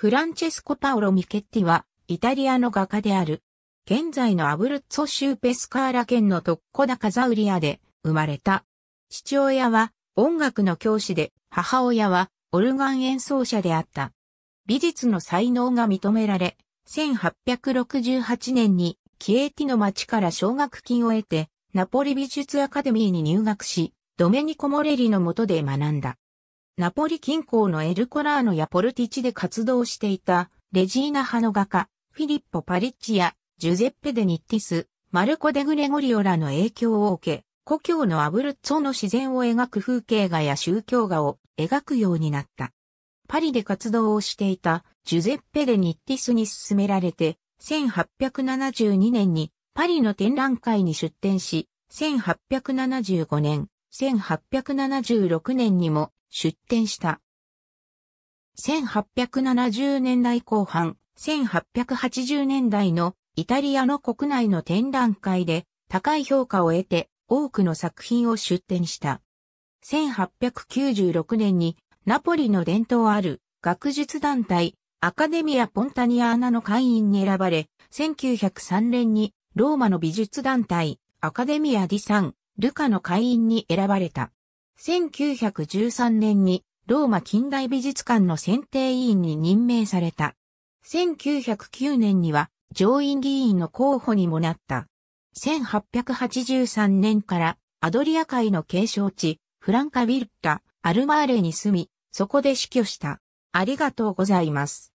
フランチェスコ・パオロ・ミケッティは、イタリアの画家である。現在のアブルッツォ州ペスカーラ県のトッコダ・カザウリアで生まれた。父親は音楽の教師で、母親はオルガン演奏者であった。美術の才能が認められ、1868年にキエーティの町から奨学金を得て、ナポリ美術アカデミーに入学し、ドメニコ・モレリの下で学んだ。ナポリ近郊のエルコラーノやポルティチで活動していた、レジーナ派の画家、フィリッポ・パリッチや、ジュゼッペ・デ・ニッティス、マルコ・デ・グレゴリオらの影響を受け、故郷のアブルッツォの自然を描く風景画や宗教画を描くようになった。パリで活動をしていたジュゼッペ・デ・ニッティスに勧められて、1872年にパリの展覧会に出展し、1875年、1876年にも出展した。1870年代後半、1880年代のイタリアの国内の展覧会で高い評価を得て多くの作品を出展した。1896年にナポリの伝統ある学術団体アカデミア・ポンタニアーナの会員に選ばれ、1903年にローマの美術団体アカデミア・ディ・サン・ルカの会員に選ばれた。1913年にローマ近代美術館の選定委員に任命された。1909年には上院議員の候補にもなった。1883年からアドリア海の継承地、フランカィルッタ、アルマーレに住み、そこで死去した。ありがとうございます。